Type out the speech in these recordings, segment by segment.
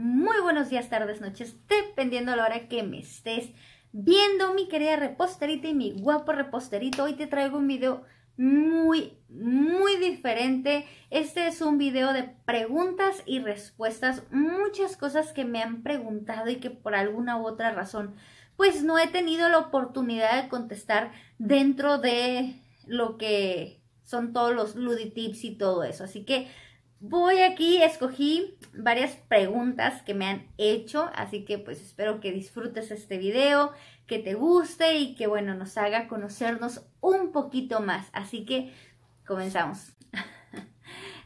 muy buenos días, tardes, noches, dependiendo de la hora que me estés viendo, mi querida reposterita y mi guapo reposterito. Hoy te traigo un video muy, muy diferente. Este es un video de preguntas y respuestas, muchas cosas que me han preguntado y que por alguna u otra razón, pues no he tenido la oportunidad de contestar dentro de lo que son todos los luditips y todo eso. Así que Voy aquí, escogí varias preguntas que me han hecho, así que pues espero que disfrutes este video, que te guste y que bueno, nos haga conocernos un poquito más. Así que comenzamos.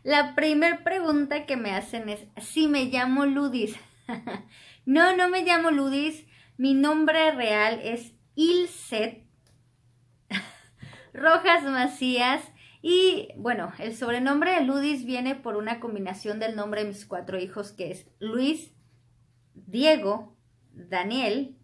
La primera pregunta que me hacen es si me llamo Ludis. no, no me llamo Ludis. Mi nombre real es Ilset Rojas Macías y bueno, el sobrenombre Ludis viene por una combinación del nombre de mis cuatro hijos, que es Luis, Diego, Daniel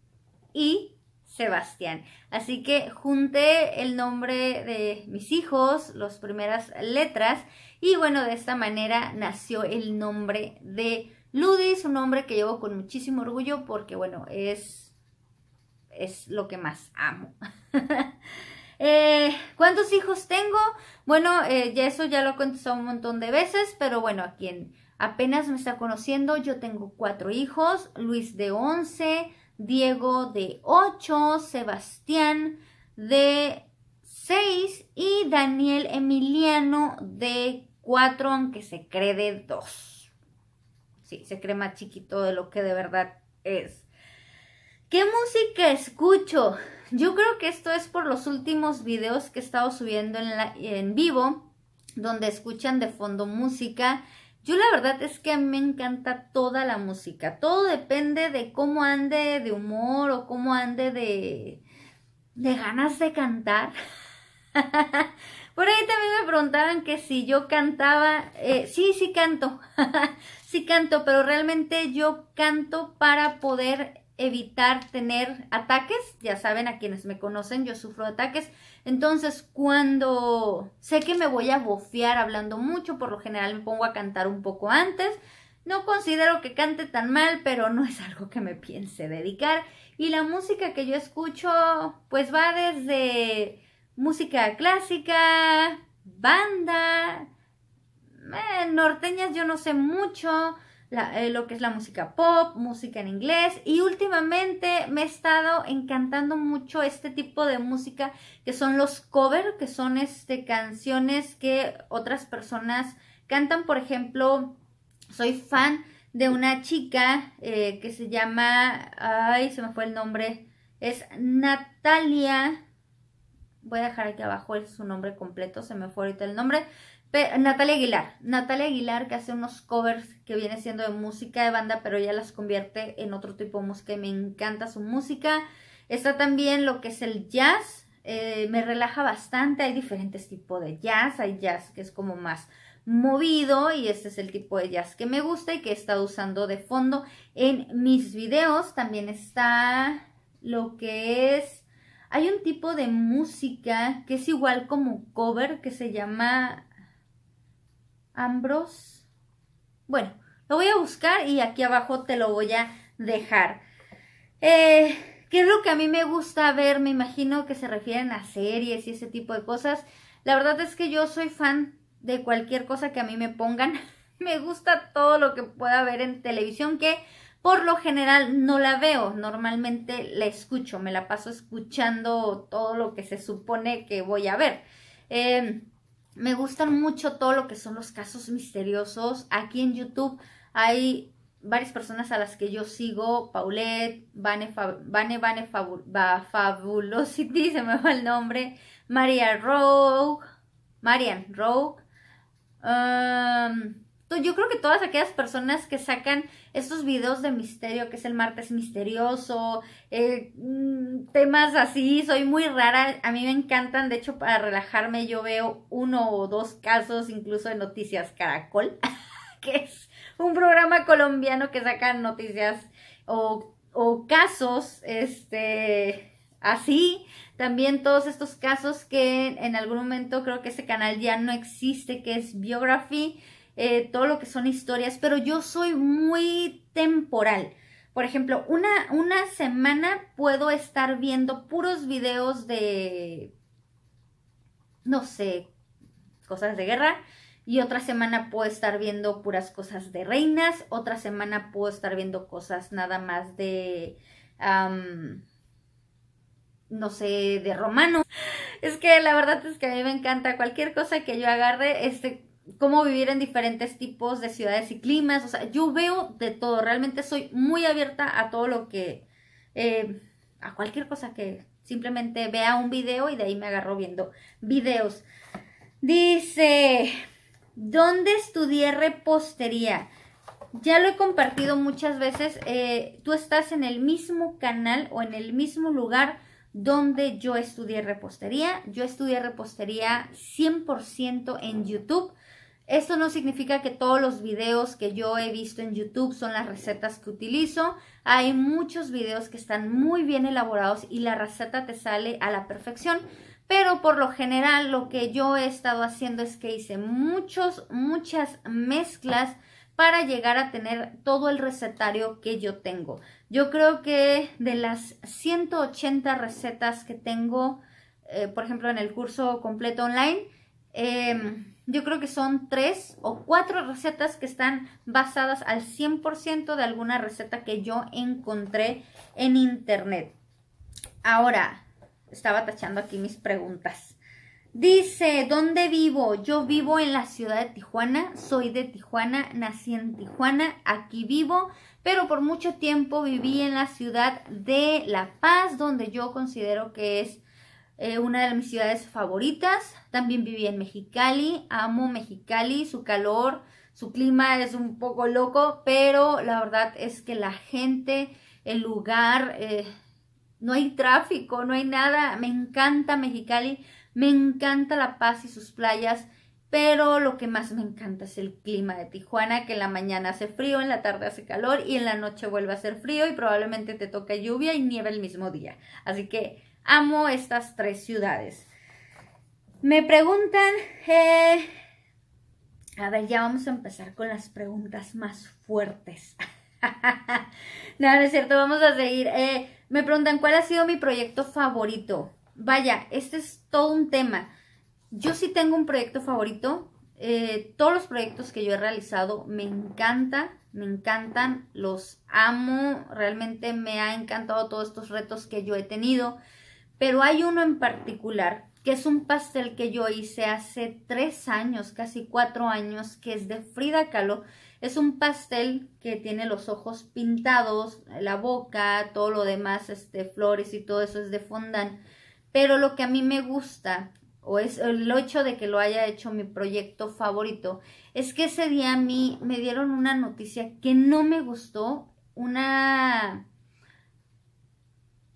y Sebastián. Así que junté el nombre de mis hijos, las primeras letras, y bueno, de esta manera nació el nombre de Ludis, un nombre que llevo con muchísimo orgullo porque bueno, es, es lo que más amo. Eh, ¿Cuántos hijos tengo? Bueno, eh, ya eso ya lo he contestado un montón de veces, pero bueno, a quien apenas me está conociendo, yo tengo cuatro hijos, Luis de 11, Diego de 8, Sebastián de 6 y Daniel Emiliano de 4, aunque se cree de 2. Sí, se cree más chiquito de lo que de verdad es. ¿Qué música escucho? Yo creo que esto es por los últimos videos que he estado subiendo en, en vivo, donde escuchan de fondo música. Yo la verdad es que me encanta toda la música. Todo depende de cómo ande de humor o cómo ande de, de ganas de cantar. Por ahí también me preguntaban que si yo cantaba. Eh, sí, sí canto. sí canto, pero realmente yo canto para poder evitar tener ataques. Ya saben, a quienes me conocen, yo sufro ataques. Entonces, cuando sé que me voy a bofear hablando mucho, por lo general me pongo a cantar un poco antes. No considero que cante tan mal, pero no es algo que me piense dedicar. Y la música que yo escucho, pues va desde música clásica, banda, eh, norteñas yo no sé mucho, eh, lo que es la música pop, música en inglés y últimamente me he estado encantando mucho este tipo de música que son los covers, que son este, canciones que otras personas cantan, por ejemplo, soy fan de una chica eh, que se llama, ay, se me fue el nombre, es Natalia, voy a dejar aquí abajo su nombre completo, se me fue ahorita el nombre, Natalia Aguilar, Natalia Aguilar que hace unos covers que viene siendo de música de banda, pero ella las convierte en otro tipo de música y me encanta su música. Está también lo que es el jazz, eh, me relaja bastante, hay diferentes tipos de jazz, hay jazz que es como más movido y este es el tipo de jazz que me gusta y que he estado usando de fondo en mis videos. También está lo que es, hay un tipo de música que es igual como cover que se llama Ambros, Bueno, lo voy a buscar y aquí abajo te lo voy a dejar. Eh, ¿Qué es lo que a mí me gusta ver? Me imagino que se refieren a series y ese tipo de cosas. La verdad es que yo soy fan de cualquier cosa que a mí me pongan. me gusta todo lo que pueda ver en televisión que por lo general no la veo, normalmente la escucho, me la paso escuchando todo lo que se supone que voy a ver. Eh, me gustan mucho todo lo que son los casos misteriosos. Aquí en YouTube hay varias personas a las que yo sigo, Paulette, Vane, Vane, Vane Fabulosity, se me va el nombre, Maria Rogue, Marian Rogue, um, yo creo que todas aquellas personas que sacan estos videos de misterio, que es el martes misterioso, mm, temas así, soy muy rara, a mí me encantan, de hecho para relajarme yo veo uno o dos casos incluso de Noticias Caracol, que es un programa colombiano que saca noticias o, casos, este, así, también todos estos casos que en algún momento creo que ese canal ya no existe, que es Biography, eh, todo lo que son historias, pero yo soy muy temporal. Por ejemplo, una, una semana puedo estar viendo puros videos de, no sé, cosas de guerra, y otra semana puedo estar viendo puras cosas de reinas, otra semana puedo estar viendo cosas nada más de, no sé, de romanos. Es que la verdad es que a mí me encanta cualquier cosa que yo agarre, este, cómo vivir en diferentes tipos de ciudades y climas. O sea, yo veo de todo. Realmente soy muy abierta a todo lo que. Eh, a cualquier cosa que simplemente vea un video y de ahí me agarro viendo videos. Dice. ¿Dónde estudié repostería? Ya lo he compartido muchas veces. Eh, tú estás en el mismo canal o en el mismo lugar donde yo estudié repostería. Yo estudié repostería 100% en YouTube. Esto no significa que todos los videos que yo he visto en YouTube son las recetas que utilizo. Hay muchos videos que están muy bien elaborados y la receta te sale a la perfección. Pero por lo general lo que yo he estado haciendo es que hice muchos, muchas mezclas para llegar a tener todo el recetario que yo tengo. Yo creo que de las 180 recetas que tengo, eh, por ejemplo, en el curso completo online, em, yo creo que son tres o cuatro recetas que están basadas al 100% de alguna receta que yo encontré en internet. Ahora, estaba tachando aquí mis preguntas. Dice, ¿dónde vivo? Yo vivo en la ciudad de Tijuana, soy de Tijuana, nací en Tijuana, aquí vivo, pero por mucho tiempo viví en la ciudad de La Paz, donde yo considero que es eh, una de mis ciudades favoritas. También viví en Mexicali, amo Mexicali, su calor, su clima es un poco loco, pero la verdad es que la gente, el lugar, eh, no hay tráfico, no hay nada. Me encanta Mexicali, me encanta La Paz y sus playas. Pero lo que más me encanta es el clima de Tijuana, que en la mañana hace frío, en la tarde hace calor y en la noche vuelve a hacer frío y probablemente te toca lluvia y nieve el mismo día. Así que Amo estas tres ciudades. Me preguntan, eh, a ver, ya vamos a empezar con las preguntas más fuertes. no, no es cierto, vamos a seguir. Eh, me preguntan, ¿cuál ha sido mi proyecto favorito? Vaya, este es todo un tema. Yo sí tengo un proyecto favorito. Eh, todos los proyectos que yo he realizado me encantan, me encantan, los amo. Realmente me ha encantado todos estos retos que yo he tenido pero hay uno en particular que es un pastel que yo hice hace tres años, casi cuatro años, que es de Frida Kahlo. Es un pastel que tiene los ojos pintados, la boca, todo lo demás, este, flores y todo eso es de fondant. Pero lo que a mí me gusta, o es el hecho de que lo haya hecho mi proyecto favorito, es que ese día a mí me dieron una noticia que no me gustó, una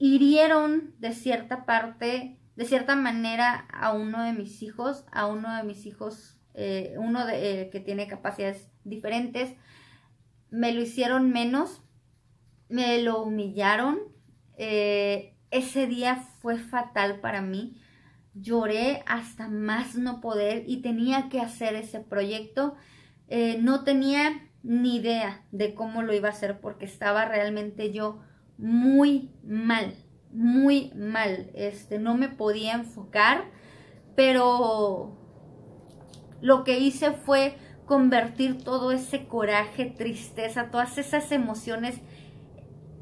hirieron de cierta parte, de cierta manera a uno de mis hijos, a uno de mis hijos, eh, uno de, eh, que tiene capacidades diferentes, me lo hicieron menos, me lo humillaron, eh, ese día fue fatal para mí, lloré hasta más no poder y tenía que hacer ese proyecto, no tenía ni idea de cómo lo iba a hacer porque estaba realmente yo muy mal, muy mal. Este, no me podía enfocar, pero lo que hice fue convertir todo ese coraje, tristeza, todas esas emociones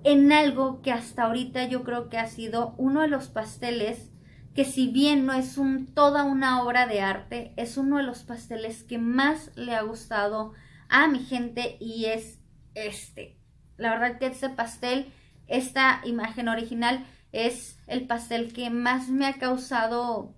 en algo que hasta ahorita yo creo que ha sido uno de los pasteles que si bien no es toda una obra de arte, es uno de los pasteles que más le ha gustado a mi gente y es este. La verdad que este pastel esta imagen original es el pastel que más me ha causado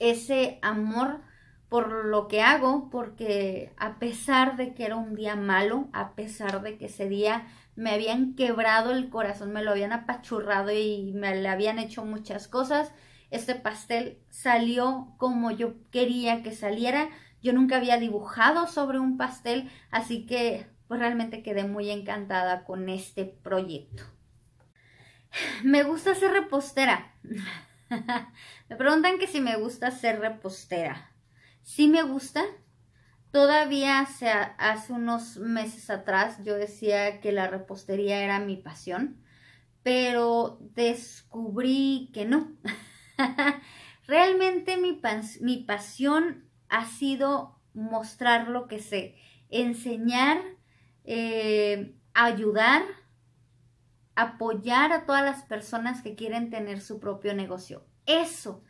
ese amor por lo que hago, porque a pesar de que era un día malo, a pesar de que ese día me habían quebrado el corazón, me lo habían apachurrado y me le habían hecho muchas cosas, este pastel salió como yo quería que saliera. Yo nunca había dibujado sobre un pastel, así que pues realmente quedé muy encantada con este proyecto. Me gusta ser repostera. me preguntan que si me gusta ser repostera. Sí me gusta. Todavía hace, unos meses atrás yo decía que la repostería era mi pasión, pero descubrí que no. Realmente mi pasión ha sido mostrar lo que sé, enseñar eh, ayudar, apoyar a todas las personas que quieren tener su propio negocio. Eso,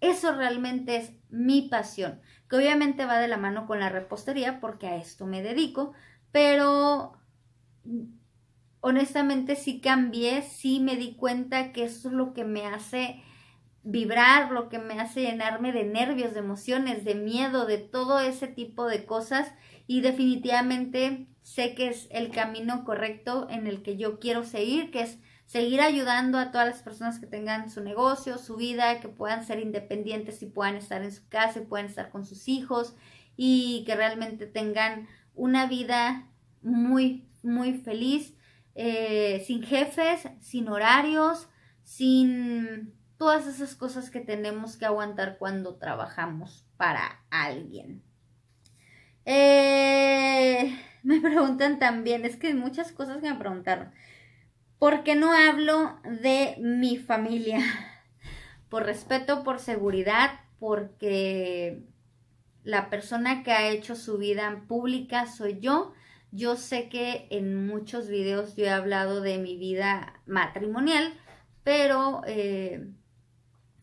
eso realmente es mi pasión, que obviamente va de la mano con la repostería porque a esto me dedico, pero mm, honestamente sí cambié, sí me di cuenta que eso es lo que me hace vibrar, lo que me hace llenarme de nervios, de emociones, de miedo, de todo ese tipo de cosas y definitivamente sé que es el camino correcto en el que yo quiero seguir, que es seguir ayudando a todas las personas que tengan su negocio, su vida, que puedan ser independientes y puedan estar en su casa y puedan estar con sus hijos y que realmente tengan una vida muy, muy feliz, eh, sin jefes, sin horarios, sin todas esas cosas que tenemos que aguantar cuando trabajamos para alguien. Eh, Me preguntan también, es que muchas cosas que me preguntaron. ¿Por qué no hablo de mi familia? Por respeto, por seguridad, porque la persona que ha hecho su vida pública soy yo. Yo sé que en muchos videos yo he hablado de mi vida matrimonial, pero eh,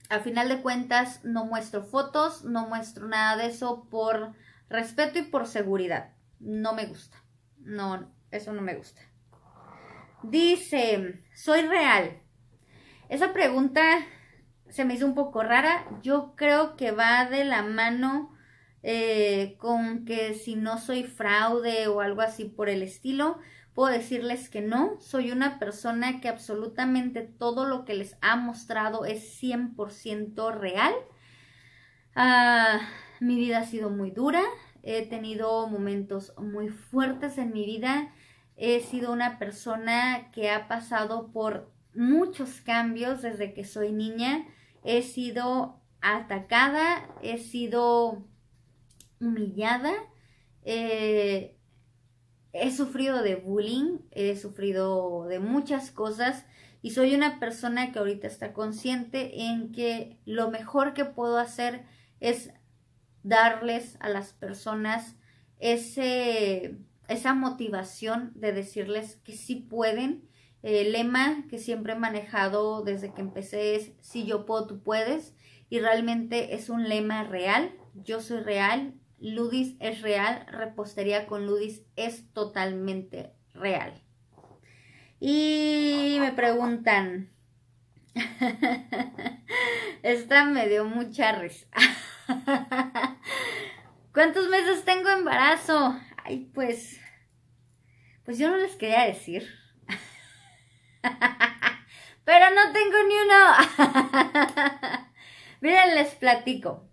a final de cuentas no muestro fotos, no muestro nada de eso por respeto y por seguridad no me gusta. No, eso no me gusta. Dice, soy real. Esa pregunta se me hizo un poco rara. Yo creo que va de la mano eh, con que si no soy fraude o algo así por el estilo, puedo decirles que no. Soy una persona que absolutamente todo lo que les ha mostrado es 100% real. Ah, mi vida ha sido muy dura, he tenido momentos muy fuertes en mi vida, he sido una persona que ha pasado por muchos cambios desde que soy niña, he sido atacada, he sido humillada, eh, he sufrido de bullying, he sufrido de muchas cosas y soy una persona que ahorita está consciente en que lo mejor que puedo hacer es darles a las personas ese, esa motivación de decirles que sí pueden. El lema que siempre he manejado desde que empecé es, si yo puedo, tú puedes. Y realmente es un lema real. Yo soy real. Ludis es real. Repostería con Ludis es totalmente real. Y me preguntan, esta me dio mucha risa. ¿Cuántos meses tengo embarazo? Ay, pues. Pues yo no les quería decir. Pero no tengo ni uno. Miren, les platico.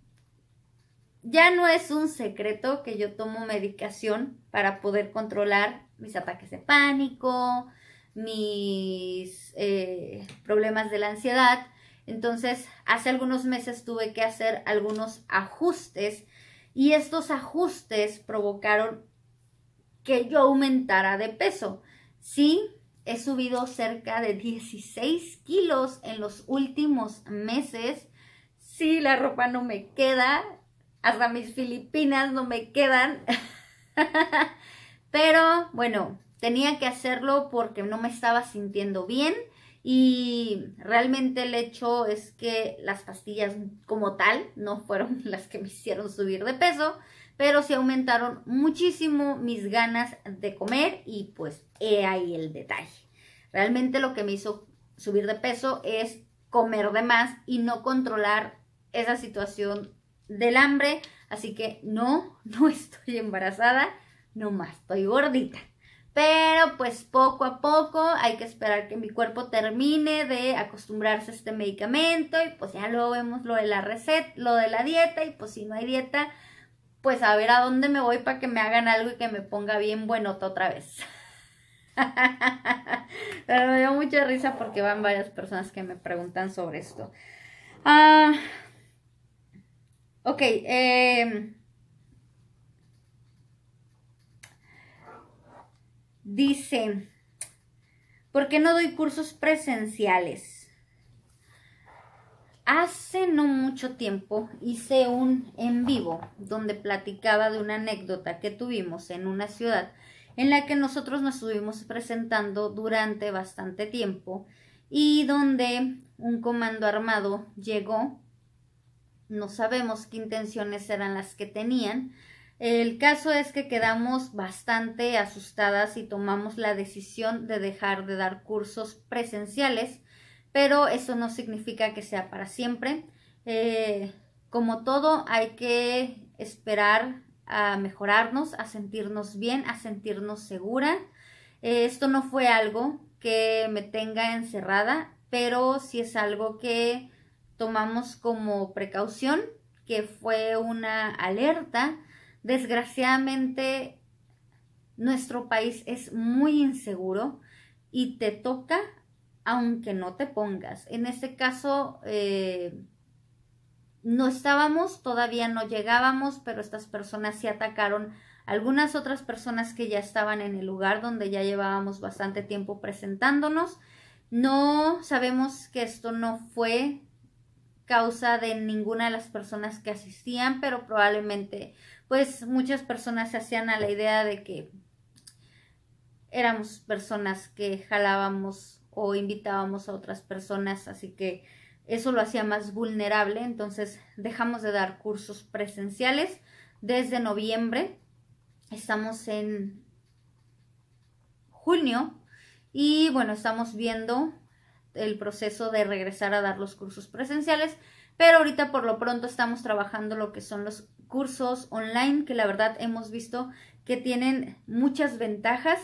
Ya no es un secreto que yo tomo medicación para poder controlar mis ataques de pánico, mis eh, problemas de la ansiedad entonces, hace algunos meses tuve que hacer algunos ajustes y estos ajustes provocaron que yo aumentara de peso. Sí, he subido cerca de 16 kilos en los últimos meses. Sí, la ropa no me queda, hasta mis Filipinas no me quedan. Pero bueno, tenía que hacerlo porque no me estaba sintiendo bien y realmente el hecho es que las pastillas como tal no fueron las que me hicieron subir de peso, pero sí aumentaron muchísimo mis ganas de comer y pues he ahí el detalle. Realmente lo que me hizo subir de peso es comer de más y no controlar esa situación del hambre. Así que no, no estoy embarazada, nomás estoy gordita pero pues poco a poco hay que esperar que mi cuerpo termine de acostumbrarse a este medicamento y pues ya luego vemos lo de la receta, lo de la dieta y pues si no hay dieta, pues a ver a dónde me voy para que me hagan algo y que me ponga bien buenota otra vez. Pero me dio mucha risa porque van varias personas que me preguntan sobre esto. Ah, ok, eh, Dice, ¿por qué no doy cursos presenciales? Hace no mucho tiempo hice un en vivo donde platicaba de una anécdota que tuvimos en una ciudad en la que nosotros nos estuvimos presentando durante bastante tiempo y donde un comando armado llegó, no sabemos qué intenciones eran las que tenían, el caso es que quedamos bastante asustadas y tomamos la decisión de dejar de dar cursos presenciales, pero eso no significa que sea para siempre. Eh, como todo, hay que esperar a mejorarnos, a sentirnos bien, a sentirnos segura. Eh, esto no fue algo que me tenga encerrada, pero sí es algo que tomamos como precaución, que fue una alerta Desgraciadamente, nuestro país es muy inseguro y te toca aunque no te pongas. En este caso, eh, no estábamos, todavía no llegábamos, pero estas personas sí atacaron algunas otras personas que ya estaban en el lugar donde ya llevábamos bastante tiempo presentándonos. No sabemos que esto no fue causa de ninguna de las personas que asistían, pero probablemente pues muchas personas se hacían a la idea de que éramos personas que jalábamos o invitábamos a otras personas, así que eso lo hacía más vulnerable, entonces dejamos de dar cursos presenciales desde noviembre, estamos en junio y bueno, estamos viendo el proceso de regresar a dar los cursos presenciales, pero ahorita por lo pronto estamos trabajando lo que son los cursos online que la verdad hemos visto que tienen muchas ventajas,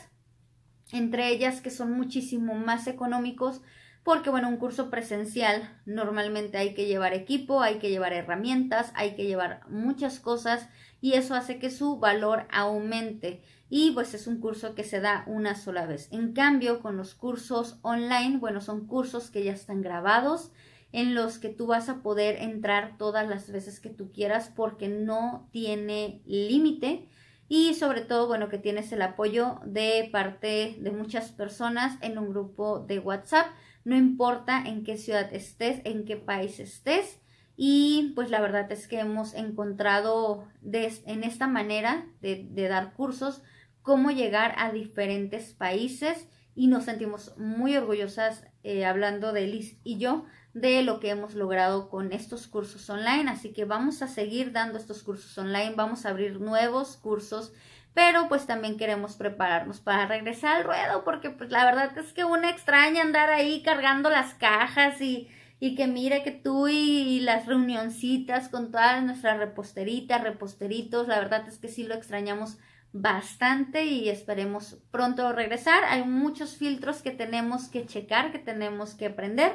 entre ellas que son muchísimo más económicos, porque bueno, un curso presencial normalmente hay que llevar equipo, hay que llevar herramientas, hay que llevar muchas cosas y eso hace que su valor aumente y pues es un curso que se da una sola vez. En cambio, con los cursos online, bueno, son cursos que ya están grabados, en los que tú vas a poder entrar todas las veces que tú quieras porque no tiene límite y sobre todo, bueno, que tienes el apoyo de parte de muchas personas en un grupo de WhatsApp, no importa en qué ciudad estés, en qué país estés. Y pues la verdad es que hemos encontrado en esta manera de, dar cursos cómo llegar a diferentes países y nos sentimos muy orgullosas eh, hablando de Liz y yo de lo que hemos logrado con estos cursos online. Así que vamos a seguir dando estos cursos online, vamos a abrir nuevos cursos, pero pues también queremos prepararnos para regresar al ruedo, porque pues la verdad es que una extraña andar ahí cargando las cajas y, que mire que tú y, las reunioncitas con todas nuestras reposteritas, reposteritos, la verdad es que sí lo extrañamos bastante y esperemos pronto regresar. Hay muchos filtros que tenemos que checar, que tenemos que aprender,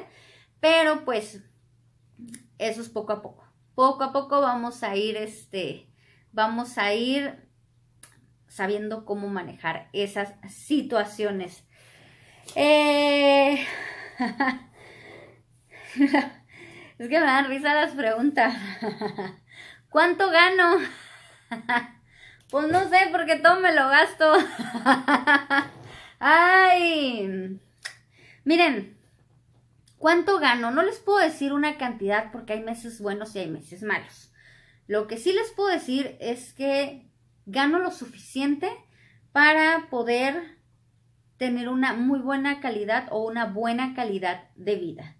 pero pues eso es poco a poco. Poco a poco vamos a ir, este, vamos a ir sabiendo cómo manejar esas situaciones. Eh, es que me dan risa las preguntas. ¿Cuánto gano? Pues no sé, porque todo me lo gasto. Ay. Miren, ¿Cuánto gano? No les puedo decir una cantidad porque hay meses buenos y hay meses malos. Lo que sí les puedo decir es que gano lo suficiente para poder tener una muy buena calidad o una buena calidad de vida.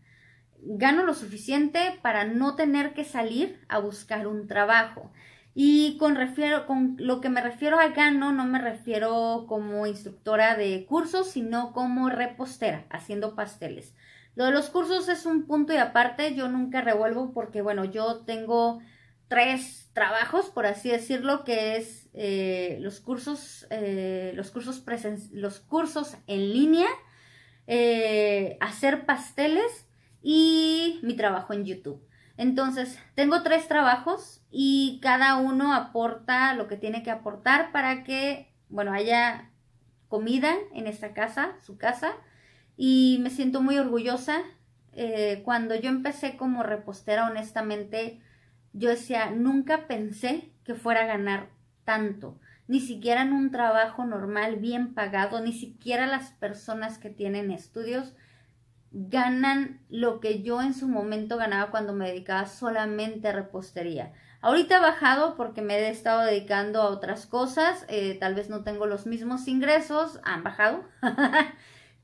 Gano lo suficiente para no tener que salir a buscar un trabajo. Y con, lo que me refiero a gano, no me refiero como instructora de cursos, sino como repostera, haciendo pasteles. Lo de los cursos es un punto y aparte, yo nunca revuelvo porque, bueno, yo tengo tres trabajos, por así decirlo, que es eh, los cursos, eh, los, cursos los cursos en línea, eh, hacer pasteles y mi trabajo en YouTube. Entonces, tengo tres trabajos y cada uno aporta lo que tiene que aportar para que, bueno, haya comida en esta casa, su casa, y me siento muy orgullosa. Eh, cuando yo empecé como repostera, honestamente, yo decía, nunca pensé que fuera a ganar tanto, ni siquiera en un trabajo normal, bien pagado, ni siquiera las personas que tienen estudios ganan lo que yo en su momento ganaba cuando me dedicaba solamente a repostería. Ahorita he bajado porque me he estado dedicando a otras cosas, eh, tal vez no tengo los mismos ingresos, han bajado,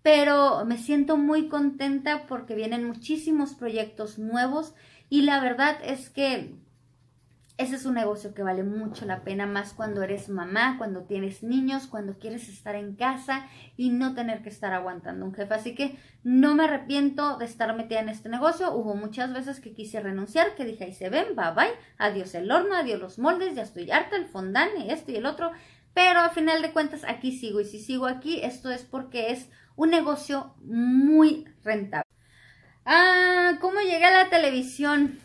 pero me siento muy contenta porque vienen muchísimos proyectos nuevos y la verdad es que ese es un negocio que vale mucho la pena, más cuando eres mamá, cuando tienes niños, cuando quieres estar en casa y no tener que estar aguantando un jefe. Así que no me arrepiento de estar metida en este negocio. Hubo muchas veces que quise renunciar, que dije, ahí se ven, bye bye, adiós el horno, adiós los moldes, ya estoy harta, el fondant y esto y el otro. Pero al final de cuentas aquí sigo y si sigo aquí, esto es porque es un negocio muy rentable. Ah, ¿cómo llegué a la televisión?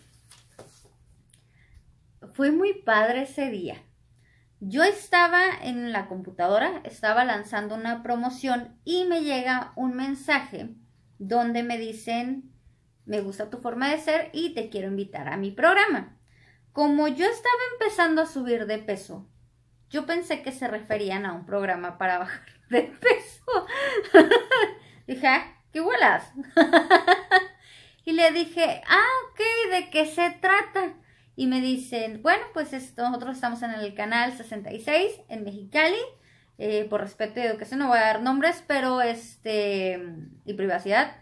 Fue muy padre ese día. Yo estaba en la computadora, estaba lanzando una promoción y me llega un mensaje donde me dicen, me gusta tu forma de ser y te quiero invitar a mi programa. Como yo estaba empezando a subir de peso, yo pensé que se referían a un programa para bajar de peso. dije, ah, ¿qué vuelas? y le dije, ah, ok, ¿de qué se trata? Y me dicen, bueno, pues esto, nosotros estamos en el canal 66 en Mexicali. Eh, por respeto y educación no voy a dar nombres, pero este, y privacidad.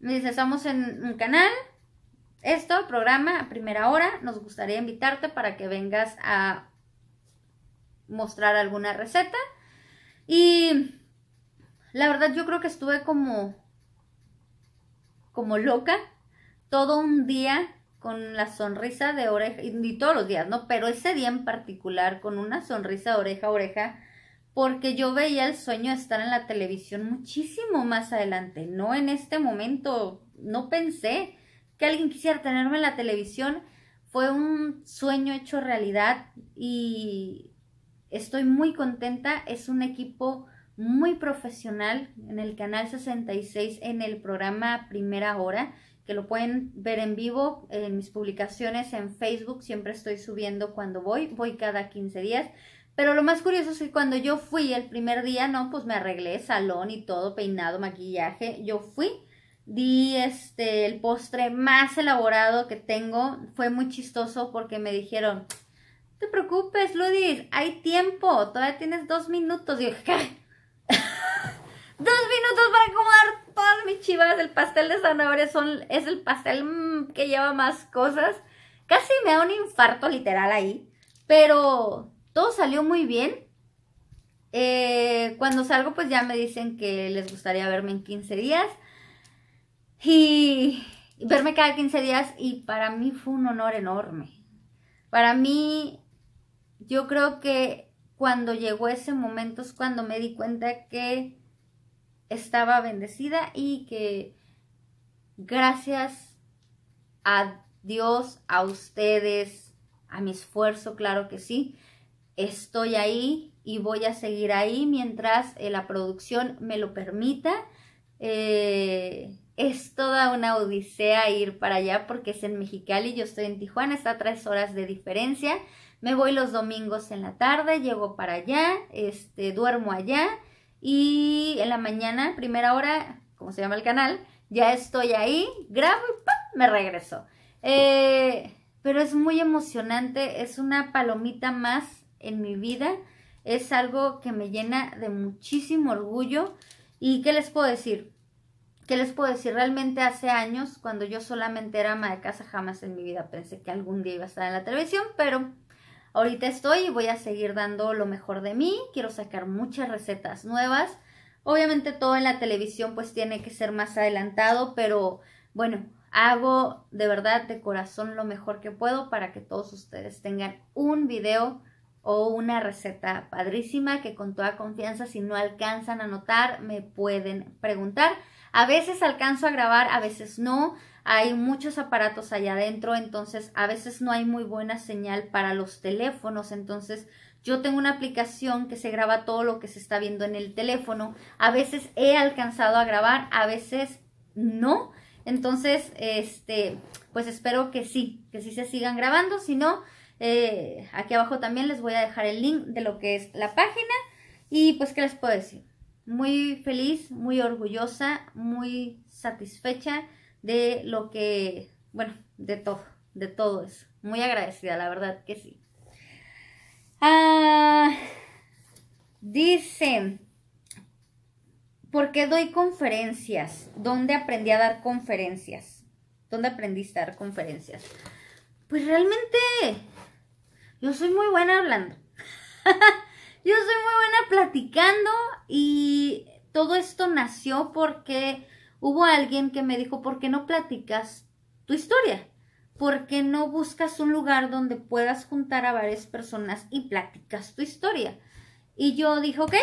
Me dice, estamos en un canal, esto, programa a primera hora, nos gustaría invitarte para que vengas a mostrar alguna receta y la verdad yo creo que estuve como como loca todo un día con la sonrisa de oreja, y todos los días, ¿no? Pero ese día en particular con una sonrisa oreja a oreja, porque yo veía el sueño de estar en la televisión muchísimo más adelante, no en este momento, no pensé que alguien quisiera tenerme en la televisión, fue un sueño hecho realidad y Estoy muy contenta, es un equipo muy profesional en el canal 66 en el programa Primera Hora, que lo pueden ver en vivo en mis publicaciones en Facebook, siempre estoy subiendo cuando voy, voy cada 15 días. Pero lo más curioso es que cuando yo fui el primer día, no, pues me arreglé salón y todo, peinado, maquillaje, yo fui di este el postre más elaborado que tengo. Fue muy chistoso porque me dijeron, te preocupes, Ludis, hay tiempo, todavía tienes dos minutos. Y dos minutos para acomodar todas mis chivas. El pastel de zanahoria son, es el pastel mm, que lleva más cosas. Casi me da un infarto literal ahí, pero todo salió muy bien. Eh, cuando salgo, pues ya me dicen que les gustaría verme en 15 días. Y verme cada 15 días y para mí fue un honor enorme. Para mí yo creo que cuando llegó ese momento es cuando me di cuenta que estaba bendecida y que gracias a Dios, a ustedes, a mi esfuerzo, claro que sí, estoy ahí y voy a seguir ahí mientras eh, la producción me lo permita. Eh, es toda una odisea ir para allá porque es en Mexicali, yo estoy en Tijuana, está a tres horas de diferencia me voy los domingos en la tarde, llego para allá, este, duermo allá y en la mañana, primera hora, como se llama el canal, ya estoy ahí, grabo y ¡pum! me regreso. Eh, pero es muy emocionante, es una palomita más en mi vida, es algo que me llena de muchísimo orgullo y qué les puedo decir, ¿Qué les puedo decir? Realmente hace años, cuando yo solamente era ama de casa, jamás en mi vida pensé que algún día iba a estar en la televisión, pero Ahorita estoy y voy a seguir dando lo mejor de mí. Quiero sacar muchas recetas nuevas. Obviamente todo en la televisión pues tiene que ser más adelantado, pero bueno, hago de verdad de corazón lo mejor que puedo para que todos ustedes tengan un video o una receta padrísima que con toda confianza si no alcanzan a notar me pueden preguntar. A veces alcanzo a grabar, a veces no hay muchos aparatos allá adentro, entonces a veces no hay muy buena señal para los teléfonos, entonces yo tengo una aplicación que se graba todo lo que se está viendo en el teléfono, a veces he alcanzado a grabar, a veces no, entonces este, pues espero que sí, que sí se sigan grabando, si no, eh, aquí abajo también les voy a dejar el link de lo que es la página y pues qué les puedo decir, muy feliz, muy orgullosa, muy satisfecha de lo que, bueno, de todo, de todo eso. Muy agradecida, la verdad que sí. Ah, dice, ¿por qué doy conferencias? ¿Dónde aprendí a dar conferencias? ¿Dónde aprendiste a dar conferencias? Pues realmente yo soy muy buena hablando. yo soy muy buena platicando y todo esto nació porque hubo alguien que me dijo, ¿por qué no platicas tu historia? ¿Por qué no buscas un lugar donde puedas juntar a varias personas y platicas tu historia? Y yo dije, ok.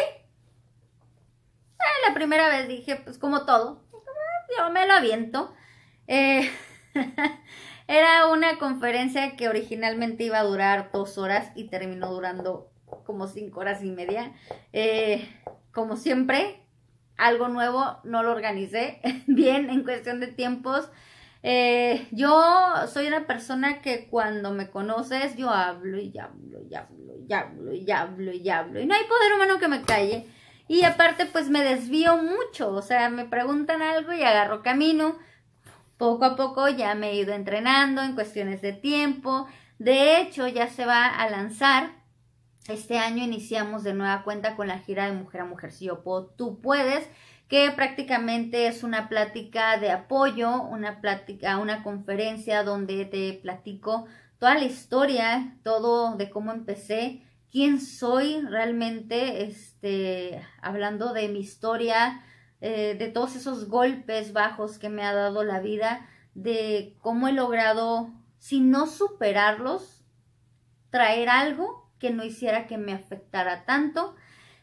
Ah, la primera vez dije, pues como todo, yo me lo aviento. Eh, era una conferencia que originalmente iba a durar dos horas y terminó durando como cinco horas y media. Eh, como siempre, algo nuevo, no lo organicé bien en cuestión de tiempos. Eh, yo soy una persona que cuando me conoces yo hablo y hablo y hablo y hablo y hablo y hablo y no hay poder humano que me calle. Y aparte pues me desvío mucho, o sea, me preguntan algo y agarro camino. Poco a poco ya me he ido entrenando en cuestiones de tiempo. De hecho, ya se va a lanzar este año iniciamos de nueva cuenta con la gira de Mujer a Mujer. Si yo puedo, tú puedes, que prácticamente es una plática de apoyo, una plática, una conferencia donde te platico toda la historia, todo de cómo empecé, quién soy realmente, este, hablando de mi historia, eh, de todos esos golpes bajos que me ha dado la vida, de cómo he logrado, si no superarlos, traer algo que no hiciera que me afectara tanto.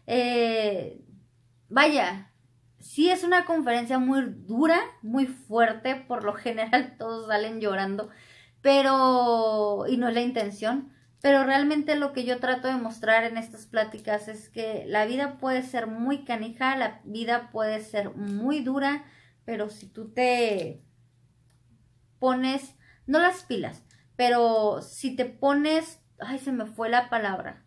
Eh, vaya, sí es una conferencia muy dura, muy fuerte, por lo general todos salen llorando, pero, y no es la intención, pero realmente lo que yo trato de mostrar en estas pláticas es que la vida puede ser muy canija, la vida puede ser muy dura, pero si tú te pones, no las pilas, pero si te pones ay, se me fue la palabra.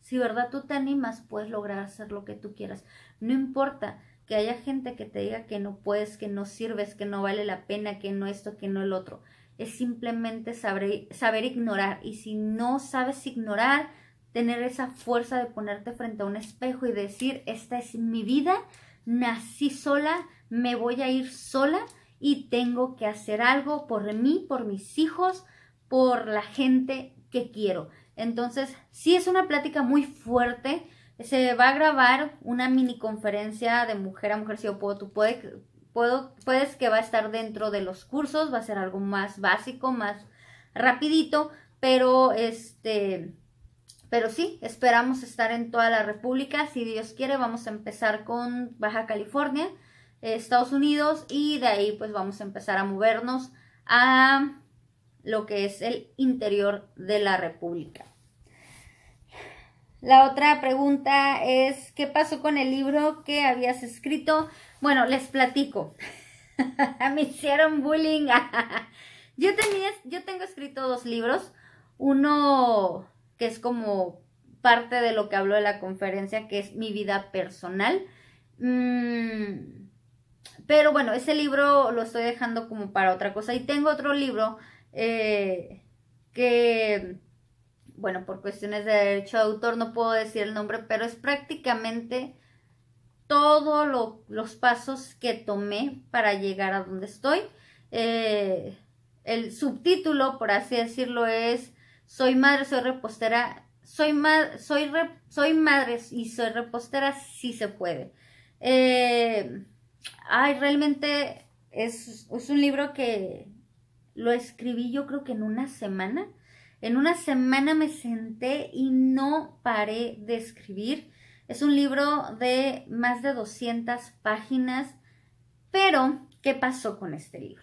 Si verdad tú te animas, puedes lograr hacer lo que tú quieras. No importa que haya gente que te diga que no puedes, que no sirves, que no vale la pena, que no esto, que no el otro. Es simplemente saber, saber ignorar. Y si no sabes ignorar, tener esa fuerza de ponerte frente a un espejo y decir, esta es mi vida, nací sola, me voy a ir sola y tengo que hacer algo por mí, por mis hijos, por la gente que quiero. Entonces, sí es una plática muy fuerte. Se va a grabar una mini conferencia de mujer a mujer si yo puedo, tú puedes, puedo, puedes que va a estar dentro de los cursos, va a ser algo más básico, más rapidito, pero este, pero sí, esperamos estar en toda la República. Si Dios quiere, vamos a empezar con Baja California, Estados Unidos, y de ahí pues vamos a empezar a movernos a lo que es el interior de la República. La otra pregunta es, ¿qué pasó con el libro que habías escrito? Bueno, les platico. Me hicieron bullying. yo, tenía, yo tengo escrito dos libros. Uno que es como parte de lo que habló de la conferencia, que es mi vida personal. Mm, pero bueno, ese libro lo estoy dejando como para otra cosa. Y tengo otro libro eh, que, bueno, por cuestiones de derecho de autor no puedo decir el nombre, pero es prácticamente todos los pasos que tomé para llegar a donde estoy. Eh, el subtítulo, por así decirlo, es Soy madre, soy repostera, soy, soy, soy madre y soy repostera, si se puede. Eh, ay, realmente es, un libro que, lo escribí yo creo que en una semana. En una semana me senté y no paré de escribir. Es un libro de más de 200 páginas, pero ¿qué pasó con este libro?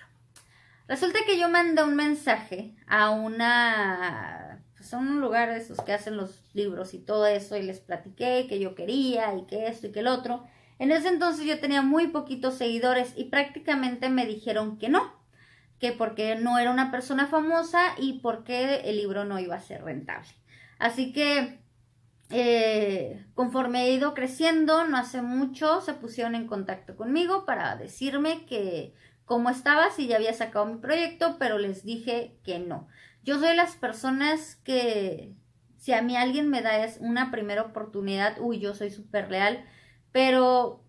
Resulta que yo mandé un mensaje a una pues, un lugar de esos que hacen los libros y todo eso y les platiqué que yo quería y que esto y que el otro. En ese entonces yo tenía muy poquitos seguidores y prácticamente me dijeron que no, que porque no era una persona famosa y porque el libro no iba a ser rentable. Así que eh, conforme he ido creciendo, no hace mucho se pusieron en contacto conmigo para decirme que cómo estaba, si ya había sacado mi proyecto, pero les dije que no. Yo soy de las personas que si a mí alguien me da una primera oportunidad, uy, yo soy súper leal, pero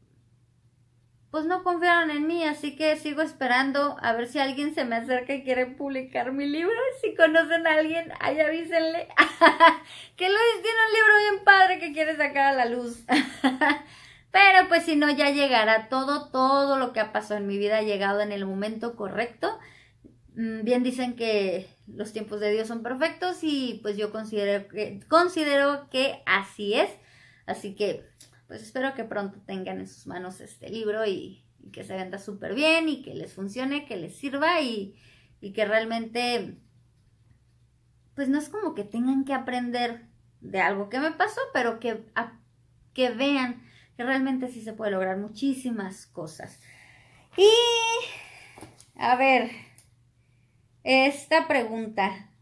pues no confiaron en mí, así que sigo esperando a ver si alguien se me acerca y quiere publicar mi libro. Si conocen a alguien, ahí avísenle. que Luis tiene un libro bien padre que quiere sacar a la luz. Pero pues si no, ya llegará todo, todo lo que ha pasado en mi vida ha llegado en el momento correcto. Mm, bien dicen que los tiempos de Dios son perfectos y pues yo considero que, considero que así es. Así que pues espero que pronto tengan en sus manos este libro y, que se venda súper bien y que les funcione, que les sirva y, que realmente, pues no es como que tengan que aprender de algo que me pasó, pero que, que vean que realmente sí se puede lograr muchísimas cosas. Y, a ver, esta pregunta.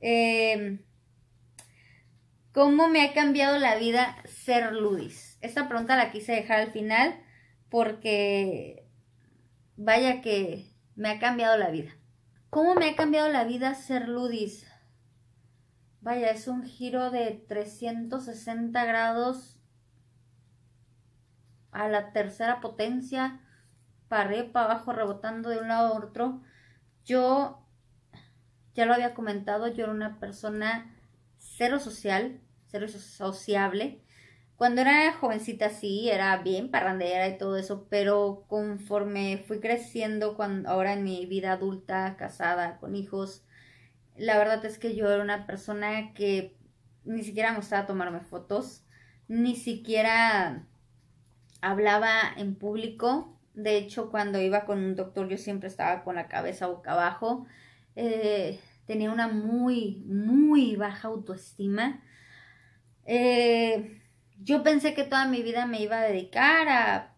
Eh, ¿Cómo me ha cambiado la vida ser Luis? esta pregunta la quise dejar al final porque vaya que me ha cambiado la vida. ¿Cómo me ha cambiado la vida ser Ludis? Vaya, es un giro de 360 grados a la tercera potencia, para para abajo, rebotando de un lado a otro. Yo, ya lo había comentado, yo era una persona cero social, cero sociable. Cuando era jovencita sí, era bien parrandera y todo eso, pero conforme fui creciendo, ahora en mi vida adulta, casada, con hijos, la verdad es que yo era una persona que ni siquiera me gustaba tomarme fotos, ni siquiera hablaba en público. De hecho, cuando iba con un doctor yo siempre estaba con la cabeza boca abajo. Eh, tenía una muy, muy baja autoestima. Eh, yo pensé que toda mi vida me iba a dedicar a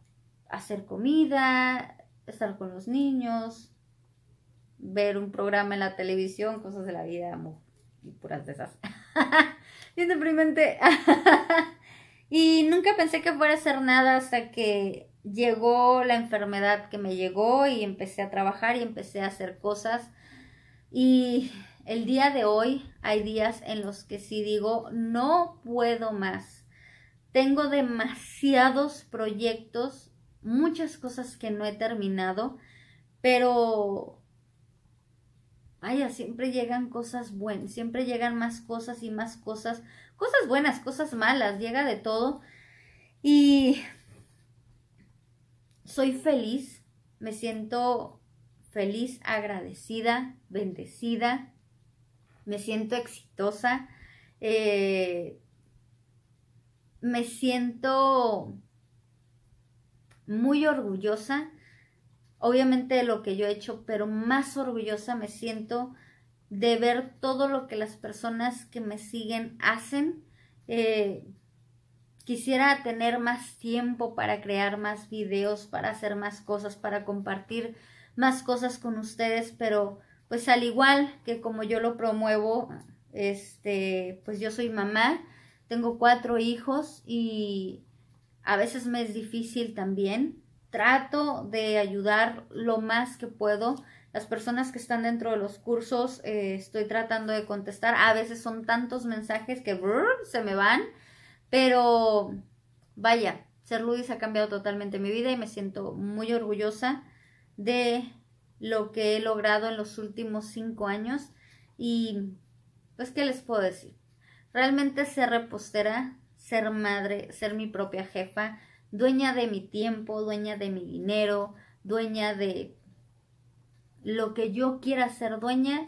hacer comida, estar con los niños, ver un programa en la televisión, cosas de la vida, amor, y puras de esas. y nunca pensé que fuera a hacer nada hasta que llegó la enfermedad que me llegó y empecé a trabajar y empecé a hacer cosas. Y el día de hoy hay días en los que sí digo, no puedo más tengo demasiados proyectos, muchas cosas que no he terminado, pero vaya, siempre llegan cosas buenas, siempre llegan más cosas y más cosas, cosas buenas, cosas malas, llega de todo. Y soy feliz, me siento feliz, agradecida, bendecida, me siento exitosa. Eh, me siento muy orgullosa, obviamente de lo que yo he hecho, pero más orgullosa me siento de ver todo lo que las personas que me siguen hacen. Eh, quisiera tener más tiempo para crear más videos, para hacer más cosas, para compartir más cosas con ustedes, pero pues al igual que como yo lo promuevo, este, pues yo soy mamá, tengo cuatro hijos y a veces me es difícil también. Trato de ayudar lo más que puedo. Las personas que están dentro de los cursos eh, estoy tratando de contestar. A veces son tantos mensajes que se me van. Pero vaya, ser Luis ha cambiado totalmente mi vida y me siento muy orgullosa de lo que he logrado en los últimos cinco años. Y pues, ¿qué les puedo decir? Realmente ser repostera, ser madre, ser mi propia jefa, dueña de mi tiempo, dueña de mi dinero, dueña de lo que yo quiera ser dueña,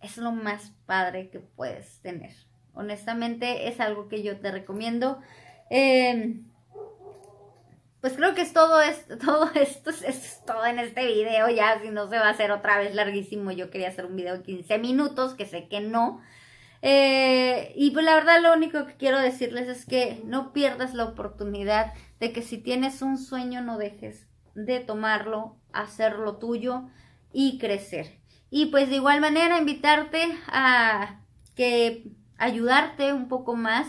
es lo más padre que puedes tener. Honestamente, es algo que yo te recomiendo. Em, pues creo que es todo esto, todo es todo en este video ya, si no se va a hacer otra vez larguísimo. Yo quería hacer un video de 15 minutos, que sé que no, eh, y pues la verdad lo único que quiero decirles es que no pierdas la oportunidad de que si tienes un sueño no dejes de tomarlo, hacerlo tuyo y crecer. Y pues de igual manera invitarte a que ayudarte un poco más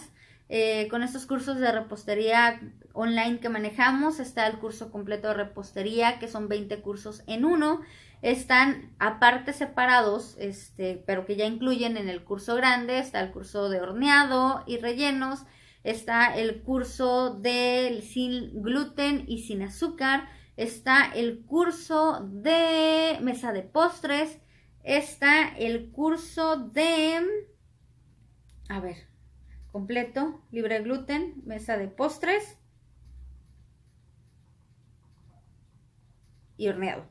eh, con estos cursos de repostería online que manejamos. Está el curso completo de repostería, que son 20 cursos en uno están aparte separados, este, pero que ya incluyen en el curso grande, está el curso de horneado y rellenos, está el curso de sin gluten y sin azúcar, está el curso de mesa de postres, está el curso de, a ver, completo, libre gluten, mesa de postres y horneado.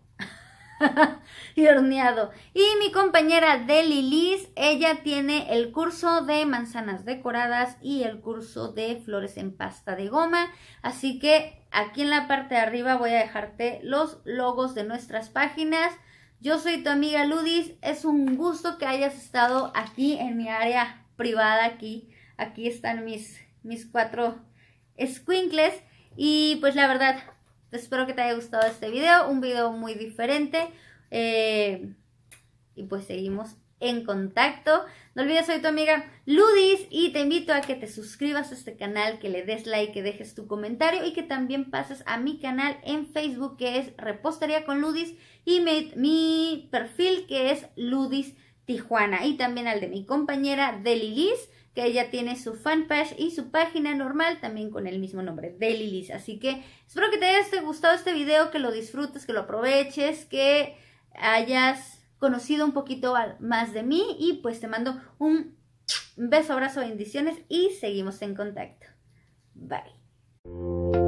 y horneado. Y mi compañera de Liz, ella tiene el curso de manzanas decoradas y el curso de flores en pasta de goma. Así que aquí en la parte de arriba voy a dejarte los logos de nuestras páginas. Yo soy tu amiga Ludis, es un gusto que hayas estado aquí en mi área privada, aquí, aquí están mis, mis cuatro squinkles y pues la verdad espero que te haya gustado este video, un video muy diferente. Eh, y pues seguimos en contacto. No olvides, soy tu amiga Ludis y te invito a que te suscribas a este canal, que le des like, que dejes tu comentario y que también pases a mi canal en Facebook que es Repostería con Ludis y mi, mi perfil que es Ludis Tijuana y también al de mi compañera Delilis que ella tiene su fanpage y su página normal también con el mismo nombre, de lilis Así que espero que te haya este, gustado este video, que lo disfrutes, que lo aproveches, que hayas conocido un poquito más de mí y pues te mando un beso, abrazo, bendiciones y seguimos en contacto. Bye.